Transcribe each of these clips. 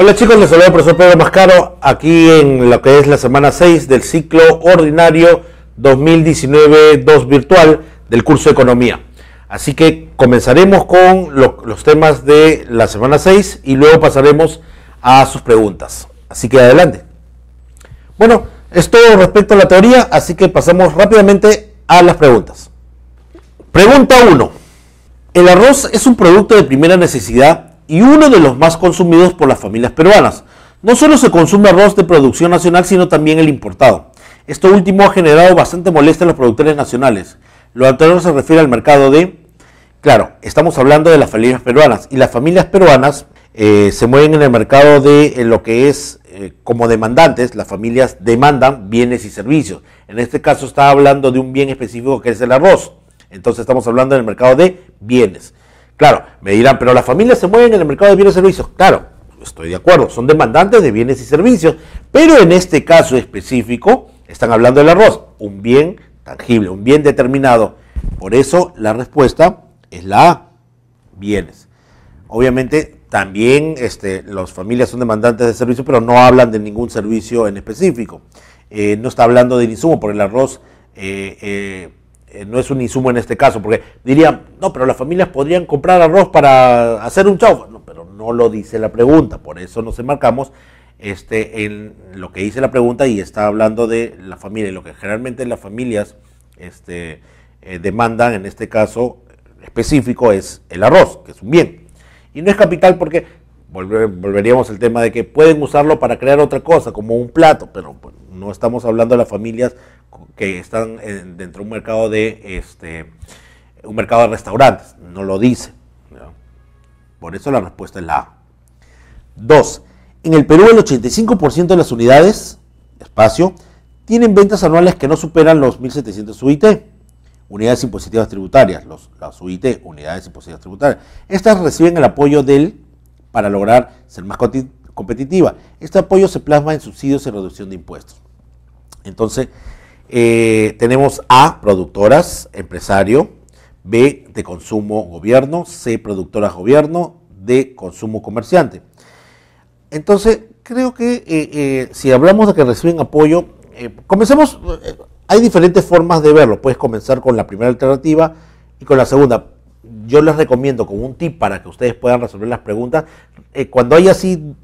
Hola chicos, les saluda el profesor Pedro Mascaro aquí en lo que es la semana 6 del ciclo ordinario 2019-2 virtual del curso de economía. Así que comenzaremos con los temas de la semana 6 y luego pasaremos a sus preguntas. Así que adelante. Bueno, es todo respecto a la teoría, así que pasamos rápidamente a las preguntas. Pregunta 1. ¿El arroz es un producto de primera necesidad y uno de los más consumidos por las familias peruanas. No solo se consume arroz de producción nacional, sino también el importado. Esto último ha generado bastante molestia a los productores nacionales. Lo anterior se refiere al mercado de... Claro, estamos hablando de las familias peruanas. Y las familias peruanas eh, se mueven en el mercado de eh, lo que es eh, como demandantes, las familias demandan bienes y servicios. En este caso está hablando de un bien específico que es el arroz. Entonces estamos hablando del mercado de bienes. Claro, me dirán, pero las familias se mueven en el mercado de bienes y servicios. Claro, estoy de acuerdo, son demandantes de bienes y servicios, pero en este caso específico están hablando del arroz, un bien tangible, un bien determinado. Por eso la respuesta es la A, bienes. Obviamente también este, las familias son demandantes de servicios, pero no hablan de ningún servicio en específico. Eh, no está hablando del insumo, por el arroz eh, eh, eh, no es un insumo en este caso, porque dirían, no, pero las familias podrían comprar arroz para hacer un chaufa. No, pero no lo dice la pregunta, por eso nos enmarcamos este, en lo que dice la pregunta y está hablando de la familia, y lo que generalmente las familias este, eh, demandan, en este caso específico, es el arroz, que es un bien. Y no es capital porque volveríamos al tema de que pueden usarlo para crear otra cosa, como un plato, pero pues, no estamos hablando de las familias que están dentro de un mercado de este, un mercado de restaurantes, no lo dice. Por eso la respuesta es la A. Dos, en el Perú el 85% de las unidades, espacio, tienen ventas anuales que no superan los 1.700 UIT, unidades impositivas tributarias, los, las UIT, unidades impositivas tributarias. Estas reciben el apoyo del para lograr ser más competitiva. Este apoyo se plasma en subsidios y reducción de impuestos. Entonces, eh, tenemos A, productoras, empresario, B, de consumo, gobierno, C, productoras, gobierno, D, consumo, comerciante. Entonces, creo que eh, eh, si hablamos de que reciben apoyo, comencemos, hay diferentes formas de verlo. Puedes comenzar con la primera alternativa y con la segunda yo les recomiendo como un tip para que ustedes puedan resolver las preguntas, eh, cuando hay así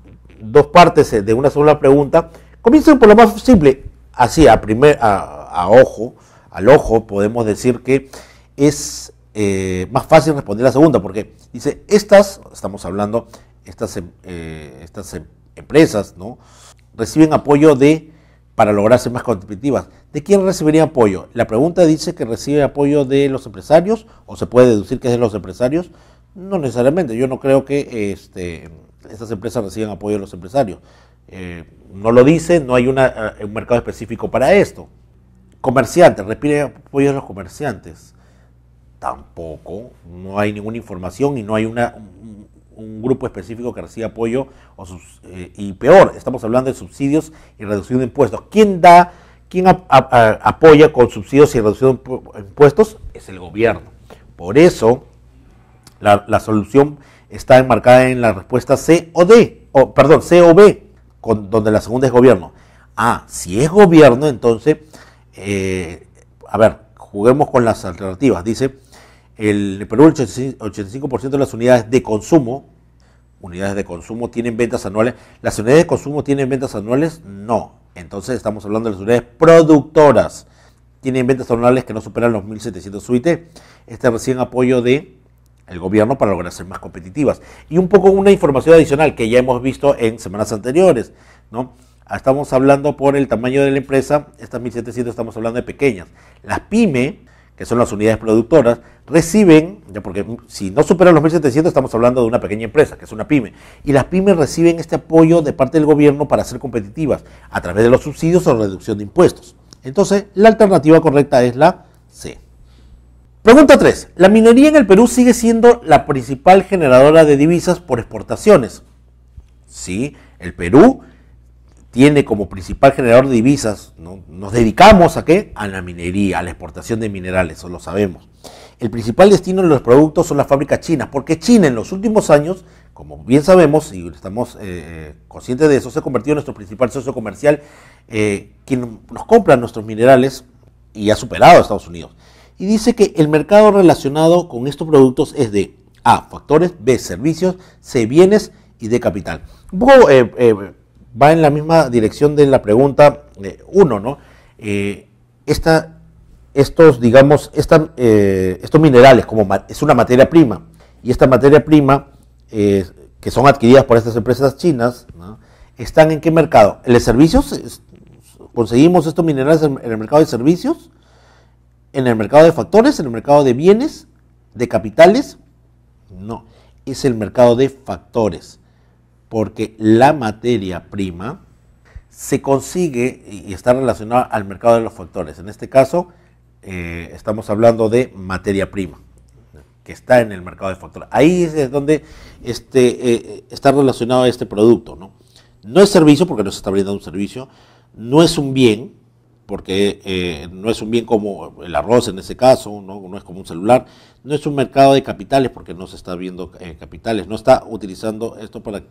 dos partes eh, de una sola pregunta, comiencen por lo más simple, así a, primer, a, ojo, al ojo podemos decir que es eh, más fácil responder la segunda, porque dice, estas, estamos hablando, estas, em, estas em, empresas, ¿no? Reciben apoyo de para lograrse más competitivas. ¿De quién recibiría apoyo? La pregunta dice que recibe apoyo de los empresarios, o se puede deducir que es de los empresarios. No necesariamente, yo no creo que este, estas empresas reciban apoyo de los empresarios. Eh, no lo dice, no hay eh, un mercado específico para esto. Comerciantes, recibe apoyo de los comerciantes. Tampoco, no hay ninguna información y no hay una, un grupo específico que recibe apoyo o eh, y peor, estamos hablando de subsidios y reducción de impuestos. ¿Quién da, quién apoya con subsidios y reducción de impuestos? Es el gobierno. Por eso la, solución está enmarcada en la respuesta C o D, o perdón, C o B, con, donde la segunda es gobierno. Ah, si es gobierno, entonces, eh, a ver, juguemos con las alternativas. Dice, el, Perú, el 85% de las unidades de consumo, unidades de consumo tienen ventas anuales. ¿Las unidades de consumo tienen ventas anuales? No. Entonces estamos hablando de las unidades productoras. Tienen ventas anuales que no superan los 1.700 UIT. Este recién apoyo de el gobierno para lograr ser más competitivas. Y un poco una información adicional que ya hemos visto en semanas anteriores. ¿no? Ah, estamos hablando por el tamaño de la empresa, estas 1.700 estamos hablando de pequeñas. Las pyme que son las unidades productoras, reciben, ya porque si no superan los 1.700 estamos hablando de una pequeña empresa, que es una pyme, y las pymes reciben este apoyo de parte del gobierno para ser competitivas a través de los subsidios o reducción de impuestos. Entonces, la alternativa correcta es la C. Pregunta 3. La minería en el Perú sigue siendo la principal generadora de divisas por exportaciones. Sí, el Perú tiene como principal generador de divisas, ¿no? nos dedicamos a qué? A la minería, a la exportación de minerales, eso lo sabemos. El principal destino de los productos son las fábricas chinas, porque China en los últimos años, como bien sabemos y estamos eh, eh, conscientes de eso, se ha convertido en nuestro principal socio comercial, eh, quien nos compra nuestros minerales y ha superado a Estados Unidos. Y dice que el mercado relacionado con estos productos es de A, factores, B, servicios, C, bienes y D, capital va en la misma dirección de la pregunta 1, ¿no? Eh, estos, digamos, eh, estos minerales, como es una materia prima, y esta materia prima eh, que son adquiridas por estas empresas chinas, ¿están en qué mercado? ¿En los servicios? ¿Conseguimos estos minerales en, el mercado de servicios? ¿En el mercado de factores? ¿En el mercado de bienes? ¿De capitales? No, es el mercado de factores porque la materia prima se consigue y está relacionada al mercado de los factores. En este caso, eh, estamos hablando de materia prima que está en el mercado de factores. Ahí es donde este, eh, está relacionado este producto. ¿no? no es servicio, porque no se está brindando un servicio, no es un bien, porque eh, no es un bien como el arroz en ese caso, ¿no? es como un celular, no es un mercado de capitales, porque no se está viendo capitales, no está utilizando esto para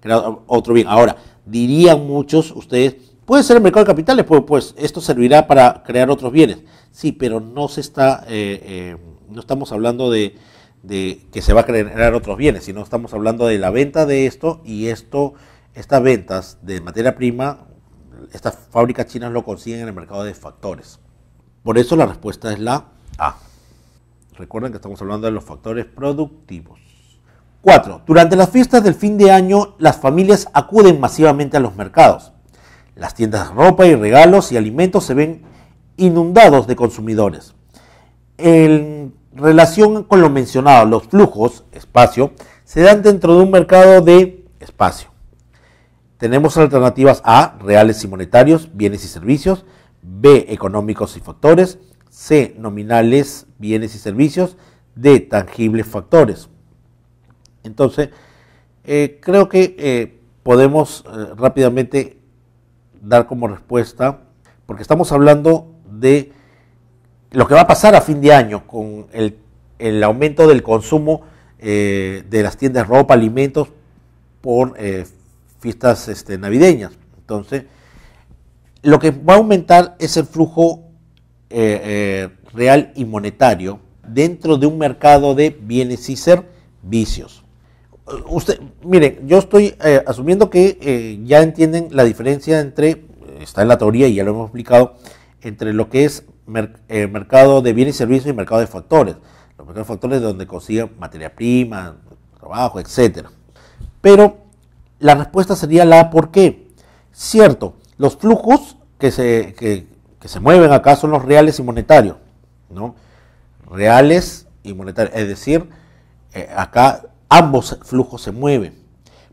crear otro bien. Ahora, dirían muchos ustedes, puede ser el mercado de capitales, pues, pues esto servirá para crear otros bienes. Sí, pero no se está, eh, eh, no estamos hablando de, que se va a crear otros bienes, sino estamos hablando de la venta de esto y esto, estas ventas de materia prima, estas fábricas chinas lo consiguen en el mercado de factores. Por eso la respuesta es la A. Recuerden que estamos hablando de los factores productivos. 4. Durante las fiestas del fin de año, las familias acuden masivamente a los mercados. Las tiendas de ropa y regalos y alimentos se ven inundados de consumidores. En relación con lo mencionado, los flujos, espacio, se dan dentro de un mercado de espacio. Tenemos alternativas A, reales y monetarios, bienes y servicios, B, económicos y factores, C, nominales, bienes y servicios, D, tangibles factores. Entonces, eh, creo que eh, podemos eh, rápidamente dar como respuesta, porque estamos hablando de lo que va a pasar a fin de año con el, aumento del consumo de las tiendas ropa, alimentos, por fiestas este, navideñas. Entonces, lo que va a aumentar es el flujo real y monetario dentro de un mercado de bienes y servicios. Eh, usted, miren, yo estoy eh, asumiendo que eh, ya entienden la diferencia entre, está en la teoría y ya lo hemos explicado, entre lo que es mercado de bienes y servicios y mercado de factores. Los mercados de factores donde consiguen materia prima, trabajo, etcétera. Pero la respuesta sería la por qué. Cierto, los flujos que se, que se mueven acá son los reales y monetarios, ¿no? Reales y monetarios, es decir, acá ambos flujos se mueven.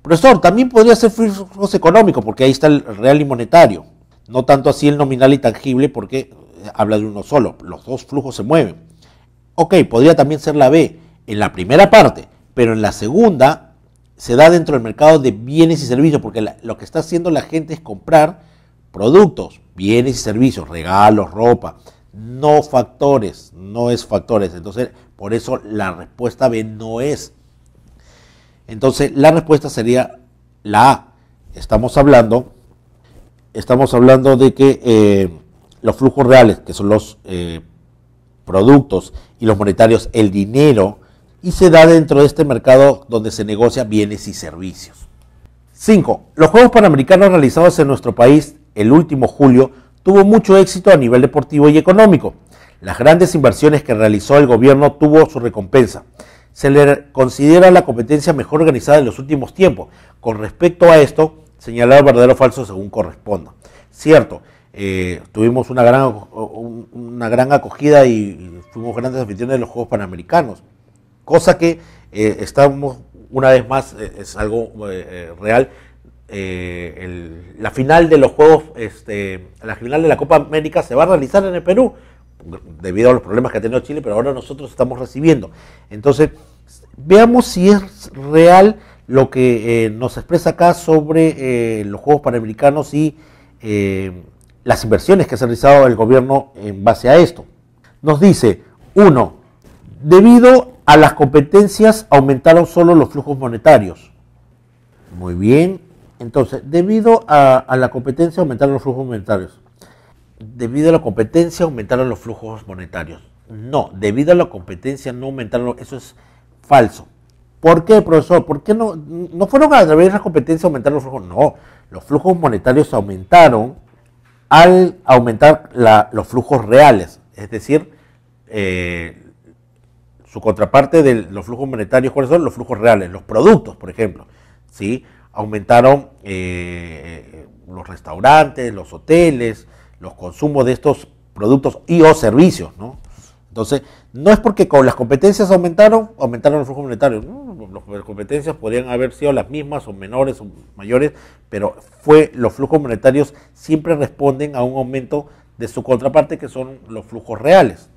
Profesor, también podría ser flujos económicos, porque ahí está el real y monetario. No tanto así el nominal y tangible, porque eh, habla de uno solo. Los dos flujos se mueven. Ok, podría también ser la B en la primera parte, pero en la segunda se da dentro del mercado de bienes y servicios, porque lo que está haciendo la gente es comprar productos, bienes y servicios, regalos, ropa, no factores, no es factores. Entonces, por eso la respuesta B no es entonces la respuesta sería la A. Estamos hablando, estamos hablando de que eh, los flujos reales, que son los eh, productos y los monetarios, el dinero, y se da dentro de este mercado donde se negocia bienes y servicios. 5. Los Juegos Panamericanos realizados en nuestro país el último julio tuvo mucho éxito a nivel deportivo y económico. Las grandes inversiones que realizó el gobierno tuvo su recompensa se le considera la competencia mejor organizada en los últimos tiempos. Con respecto a esto, señalar verdadero o falso según corresponda. Cierto, eh, tuvimos una gran, una gran acogida y fuimos grandes aficiones de los Juegos Panamericanos, cosa que eh, estamos, una vez más, eh, es algo real. la final de los Juegos, este, la final de la Copa América se va a realizar en el Perú, debido a los problemas que ha tenido Chile, pero ahora nosotros estamos recibiendo. Entonces, veamos si es real lo que eh, nos expresa acá sobre eh, los Juegos Panamericanos y eh, las inversiones que ha realizado el gobierno en base a esto. Nos dice, uno, debido a las competencias aumentaron solo los flujos monetarios. Muy bien, entonces, debido a la competencia aumentaron los flujos monetarios debido a la competencia aumentaron los flujos monetarios. No, debido a la competencia no aumentaron, eso es falso. ¿Por qué, profesor? ¿Por qué no, no fueron a través de la competencia aumentar los flujos? No, los flujos monetarios aumentaron al aumentar los flujos reales, es decir, eh, su contraparte de los flujos monetarios, ¿cuáles son? Los flujos reales, los productos, por ejemplo, ¿sí? Aumentaron eh, los restaurantes, los hoteles, los consumos de estos productos y o servicios, ¿no? Entonces, no es porque con las competencias aumentaron, aumentaron los flujos monetarios. Las competencias podrían haber sido las mismas o menores o mayores, pero fue los flujos monetarios siempre responden a un aumento de su contraparte que son los flujos reales.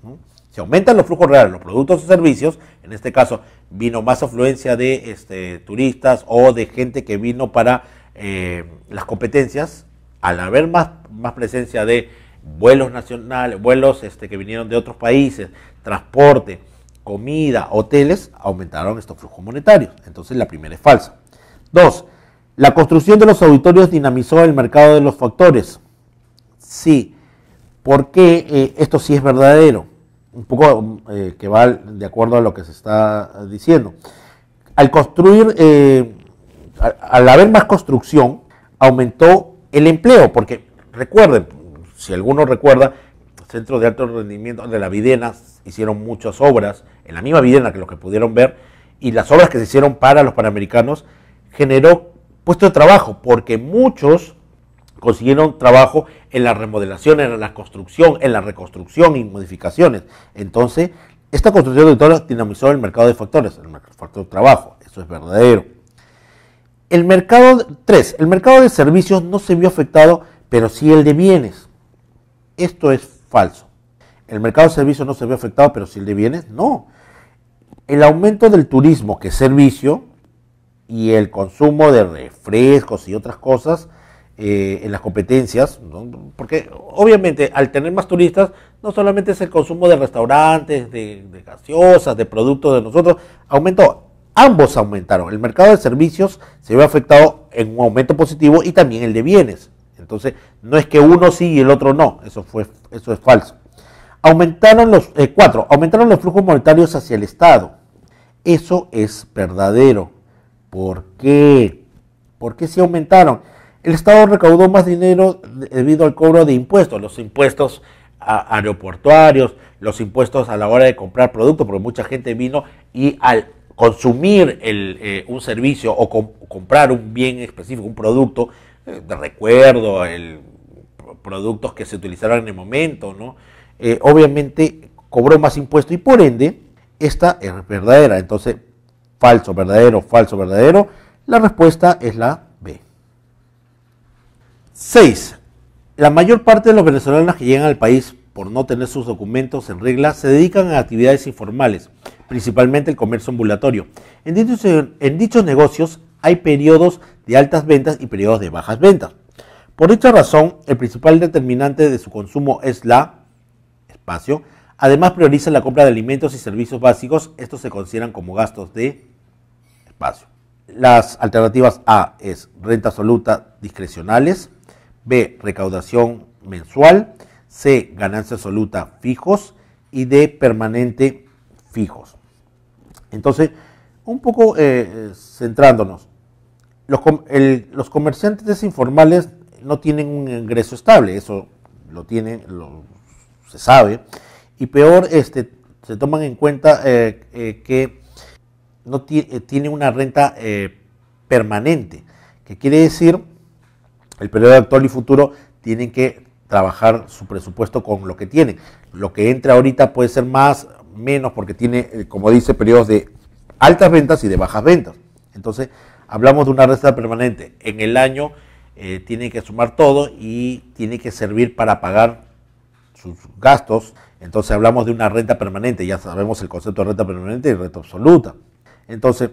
Si aumentan los flujos reales, los productos o servicios, en este caso vino más afluencia de este, turistas o de gente que vino para eh, las competencias, al haber más, más presencia de vuelos nacionales, vuelos este, que vinieron de otros países, transporte, comida, hoteles, aumentaron estos flujos monetarios. Entonces la primera es falsa. Dos, la construcción de los auditorios dinamizó el mercado de los factores. Sí, porque eh, esto sí es verdadero? Un poco eh, que va de acuerdo a lo que se está diciendo. Al construir, eh, al haber más construcción, aumentó el empleo, porque recuerden, si alguno recuerda, centros de alto rendimiento de la Videna hicieron muchas obras, en la misma Videna que los que pudieron ver, y las obras que se hicieron para los panamericanos generó puestos de trabajo, porque muchos consiguieron trabajo en la remodelación, en la construcción, en la reconstrucción y modificaciones. Entonces, esta construcción de todas dinamizó el mercado de factores, el mercado de trabajo, eso es verdadero. El mercado, El mercado de servicios no se vio afectado, pero sí el de bienes. Esto es falso. El mercado de servicios no se vio afectado, pero sí el de bienes, no. El aumento del turismo, que es servicio, y el consumo de refrescos y otras cosas eh, en las competencias, porque obviamente al tener más turistas, no solamente es el consumo de restaurantes, de, de gaseosas, de productos de nosotros, aumentó Ambos aumentaron. El mercado de servicios se ve afectado en un aumento positivo y también el de bienes. Entonces, no es que uno sí y el otro no. Eso, fue, eso es falso. Aumentaron los, eh, cuatro, aumentaron los flujos monetarios hacia el Estado. Eso es verdadero. ¿Por qué? ¿Por qué se aumentaron? El Estado recaudó más dinero debido al cobro de impuestos, los impuestos aeroportuarios, los impuestos a la hora de comprar productos, porque mucha gente vino y al consumir eh, un servicio o comprar un bien específico, un producto, eh, de recuerdo, el, productos que se utilizaron en el momento, ¿no? Eh, obviamente cobró más impuesto y por ende, esta es verdadera. Entonces, falso, verdadero, falso, verdadero. La respuesta es la B. 6. La mayor parte de los venezolanos que llegan al país por no tener sus documentos en regla se dedican a actividades informales principalmente el comercio ambulatorio. En dichos, en dichos negocios hay periodos de altas ventas y periodos de bajas ventas. Por dicha razón, el principal determinante de su consumo es la espacio. Además, prioriza la compra de alimentos y servicios básicos. Estos se consideran como gastos de espacio. Las alternativas A es renta absoluta discrecionales, B recaudación mensual, C ganancia absoluta fijos y D permanente fijos. Entonces, un poco eh, eh, centrándonos, los, comerciantes informales no tienen un ingreso estable, eso lo tienen, se sabe, y peor, este, se toman en cuenta eh, que no tiene una renta permanente, que quiere decir, el periodo actual y futuro tienen que trabajar su presupuesto con lo que tienen. Lo que entra ahorita puede ser más menos porque tiene, eh, como dice, periodos de altas ventas y de bajas ventas. Entonces, hablamos de una renta permanente. En el año eh, tiene que sumar todo y tiene que servir para pagar sus gastos. Entonces hablamos de una renta permanente, ya sabemos el concepto de renta permanente y renta absoluta. Entonces,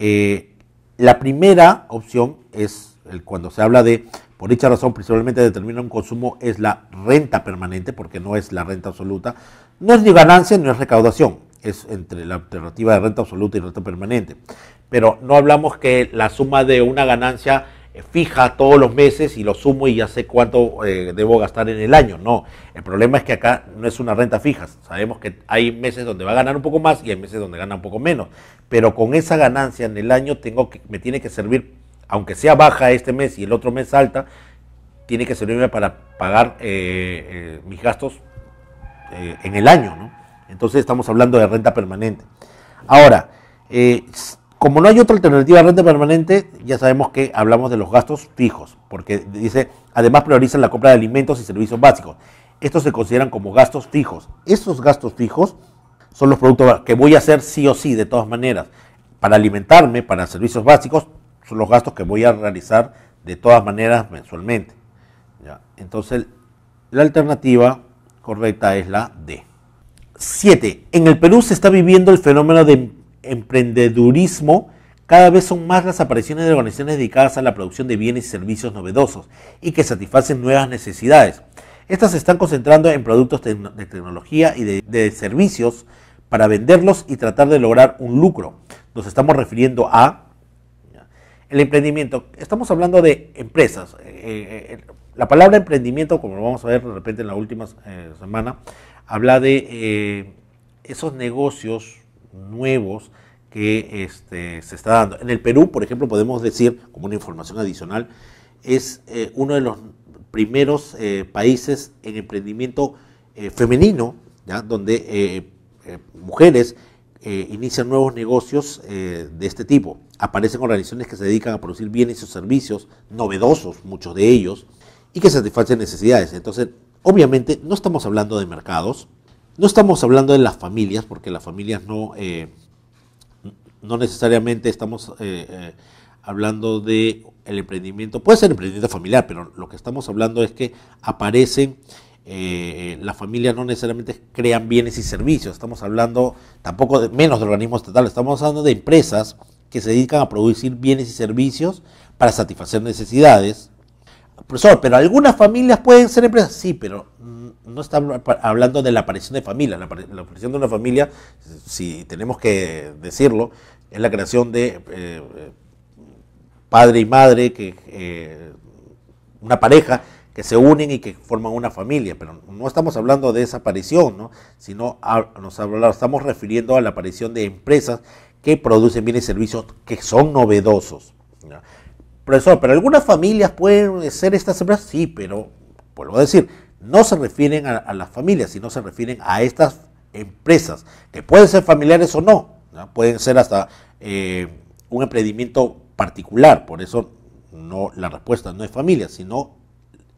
eh, la primera opción es cuando se habla de, por dicha razón, principalmente determina un consumo, es la renta permanente, porque no es la renta absoluta, no es ni ganancia no es recaudación, es entre la alternativa de renta absoluta y renta permanente. Pero no hablamos que la suma de una ganancia eh, fija todos los meses y lo sumo y ya sé cuánto eh, debo gastar en el año. No, el problema es que acá no es una renta fija. Sabemos que hay meses donde va a ganar un poco más y hay meses donde gana un poco menos. Pero con esa ganancia en el año tengo que, me tiene que servir, aunque sea baja este mes y el otro mes alta, tiene que servirme para pagar eh, mis gastos eh, en el año, ¿no? Entonces estamos hablando de renta permanente. Ahora, eh, como no hay otra alternativa a renta permanente, ya sabemos que hablamos de los gastos fijos, porque dice, además priorizan la compra de alimentos y servicios básicos. Estos se consideran como gastos fijos. Esos gastos fijos son los productos que voy a hacer sí o sí, de todas maneras. Para alimentarme, para servicios básicos, son los gastos que voy a realizar de todas maneras mensualmente. Entonces, la alternativa correcta es la D. 7. En el Perú se está viviendo el fenómeno de emprendedurismo. Cada vez son más las apariciones de organizaciones dedicadas a la producción de bienes y servicios novedosos y que satisfacen nuevas necesidades. Estas se están concentrando en productos de tecnología y de servicios para venderlos y tratar de lograr un lucro. Nos estamos refiriendo a el emprendimiento, estamos hablando de empresas. Eh, eh, la palabra emprendimiento, como lo vamos a ver de repente en la última eh, semana, habla de esos negocios nuevos que este, se está dando. En el Perú, por ejemplo, podemos decir, como una información adicional, es uno de los primeros países en emprendimiento femenino, ¿ya? donde mujeres eh, inician nuevos negocios eh, de este tipo. Aparecen organizaciones que se dedican a producir bienes y servicios novedosos, muchos de ellos, y que satisfacen necesidades. Entonces, obviamente no estamos hablando de mercados, no estamos hablando de las familias, porque las familias no, eh, no necesariamente estamos hablando de el emprendimiento. Puede ser emprendimiento familiar, pero lo que estamos hablando es que aparecen las eh, la familia no necesariamente crean bienes y servicios, estamos hablando tampoco menos de organismos estatales, estamos hablando de empresas que se dedican a producir bienes y servicios para satisfacer necesidades. Profesor, pero algunas familias pueden ser empresas, sí, pero mm, no estamos hablando de la aparición de familias, La, aparición de una familia, si tenemos que decirlo, es la creación de eh, eh, padre y madre, que una pareja se unen y que forman una familia, pero no estamos hablando de esa aparición, ¿no? sino ah, nos estamos refiriendo a la aparición de empresas que producen bienes y servicios que son novedosos. Profesor, pero algunas familias pueden ser estas empresas, sí, pero vuelvo a decir, no se refieren a, las familias, sino se refieren a estas empresas, que pueden ser familiares o no, pueden ser hasta eh, un emprendimiento particular, por eso no la respuesta no es familia, sino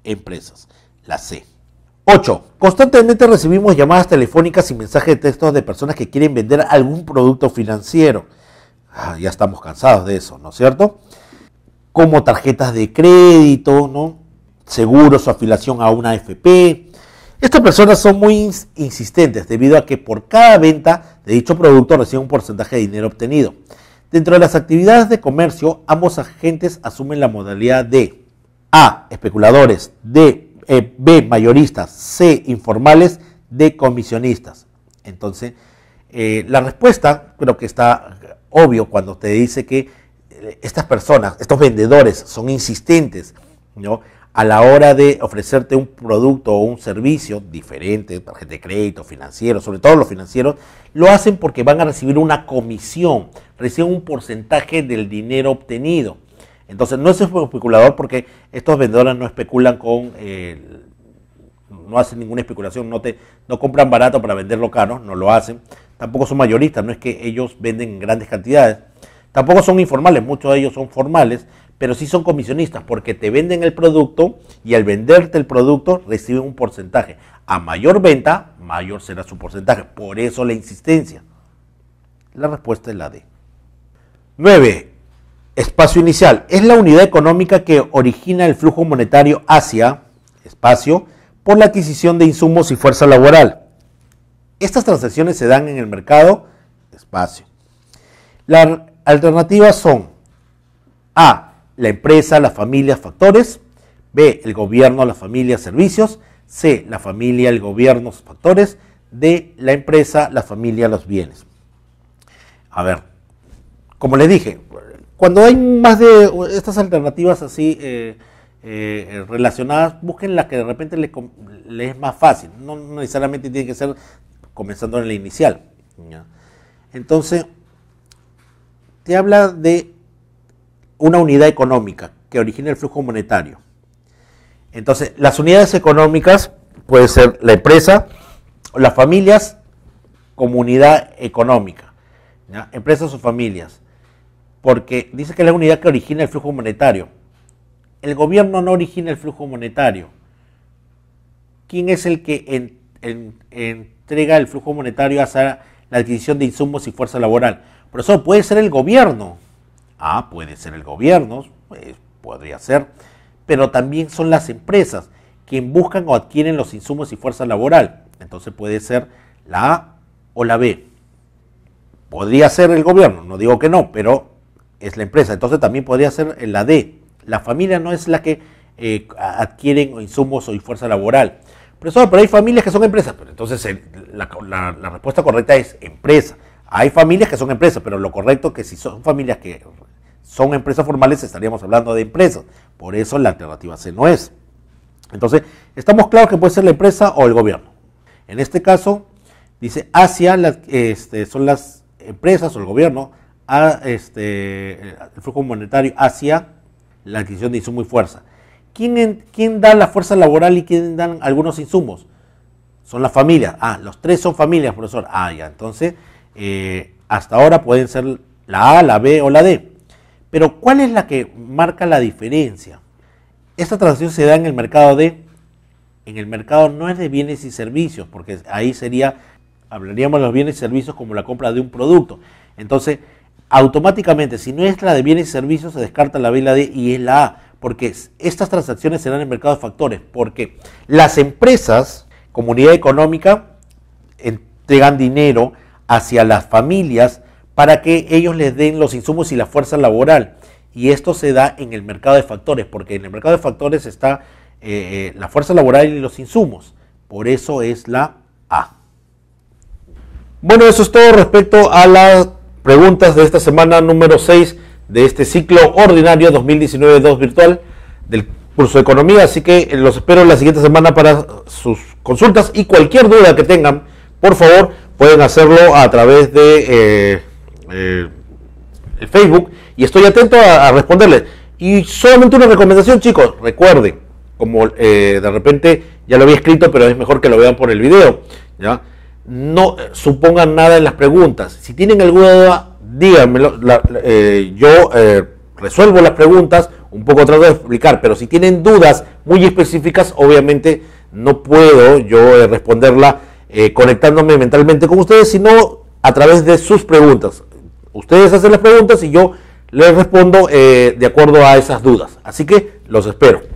empresas, la C. 8. Constantemente recibimos llamadas telefónicas y mensajes de texto de personas que quieren vender algún producto financiero. Ah, ya estamos cansados de eso, ¿no es cierto? Como tarjetas de crédito, ¿no? Seguros o afiliación a una AFP. Estas personas son muy insistentes debido a que por cada venta de dicho producto reciben un porcentaje de dinero obtenido. Dentro de las actividades de comercio, ambos agentes asumen la modalidad de a. Especuladores. Eh, B. Mayoristas. C. Informales. D. Comisionistas. Entonces, eh, la respuesta creo que está obvio cuando te dice que eh, estas personas, estos vendedores, son insistentes ¿no? a la hora de ofrecerte un producto o un servicio diferente, tarjeta de crédito, financiero, sobre todo los financieros, lo hacen porque van a recibir una comisión, reciben un porcentaje del dinero obtenido. Entonces no es especulador porque estos vendedores no especulan con, eh, no hacen ninguna especulación, no, te, compran barato para venderlo caro, no lo hacen. Tampoco son mayoristas, no es que ellos venden en grandes cantidades. Tampoco son informales, muchos de ellos son formales, pero sí son comisionistas porque te venden el producto y al venderte el producto reciben un porcentaje. A mayor venta, mayor será su porcentaje. Por eso la insistencia. La respuesta es la D. 9. Espacio inicial es la unidad económica que origina el flujo monetario hacia espacio por la adquisición de insumos y fuerza laboral. Estas transacciones se dan en el mercado espacio. Las alternativas son A. La empresa, la familia, factores. B. El gobierno, la familia, servicios. C. La familia, el gobierno, factores. D. La empresa, la familia, los bienes. A ver, como les dije, cuando hay más de estas alternativas así eh, eh, relacionadas, busquen las que de repente les, es más fácil. No necesariamente tiene que ser comenzando en la inicial. Entonces, te habla de una unidad económica que origina el flujo monetario. Entonces, las unidades económicas pueden ser la empresa, o las familias, comunidad económica. Empresas o familias porque dice que es la unidad que origina el flujo monetario. El gobierno no origina el flujo monetario. ¿Quién es el que entrega el flujo monetario hacia la adquisición de insumos y fuerza laboral? Por eso puede ser el gobierno. Ah, puede ser el gobierno, pues, podría ser, pero también son las empresas quien buscan o adquieren los insumos y fuerza laboral. Entonces puede ser la A o la B. Podría ser el gobierno, no digo que no, pero es la empresa. Entonces también podría ser eh, la D. La familia no es la que eh, adquieren insumos o fuerza laboral. pero hay familias que son empresas. Pero entonces la, respuesta correcta es empresa. Hay familias que son empresas, pero lo correcto es que si son familias que son empresas formales, estaríamos hablando de empresas. Por eso la alternativa C no es. Entonces, estamos claros que puede ser la empresa o el gobierno. En este caso, dice Asia, este, son las empresas o el gobierno este, el flujo monetario hacia la adquisición de insumos y fuerza. ¿Quién, ¿Quién da la fuerza laboral y quién dan algunos insumos? Son las familias. Ah, los tres son familias, profesor. Ah, ya, entonces, eh, hasta ahora pueden ser la A, la B o la D. Pero ¿cuál es la que marca la diferencia? Esta transacción se da en el mercado de, en el mercado no es de bienes y servicios, porque ahí sería, hablaríamos de los bienes y servicios como la compra de un producto. Entonces, automáticamente, si no es la de bienes y servicios, se descarta la B y la D y es la A, porque estas transacciones serán en el mercado de factores, porque las empresas, comunidad económica, entregan dinero hacia las familias para que ellos les den los insumos y la fuerza laboral. Y esto se da en el mercado de factores, porque en el mercado de factores está eh, la fuerza laboral y los insumos. Por eso es la A. Bueno, eso es todo respecto a la preguntas de esta semana número 6 de este ciclo ordinario 2019-2 virtual del curso de economía. Así que eh, los espero la siguiente semana para sus consultas y cualquier duda que tengan, por favor, pueden hacerlo a través de eh, eh, Facebook y estoy atento a, responderles. Y solamente una recomendación, chicos, recuerden, como de repente ya lo había escrito, pero es mejor que lo vean por el video, ¿ya? no eh, supongan nada en las preguntas. Si tienen alguna duda, díganmelo. Eh, yo eh, resuelvo las preguntas, un poco trato de explicar, pero si tienen dudas muy específicas, obviamente no puedo yo responderla conectándome mentalmente con ustedes, sino a través de sus preguntas. Ustedes hacen las preguntas y yo les respondo de acuerdo a esas dudas. Así que los espero.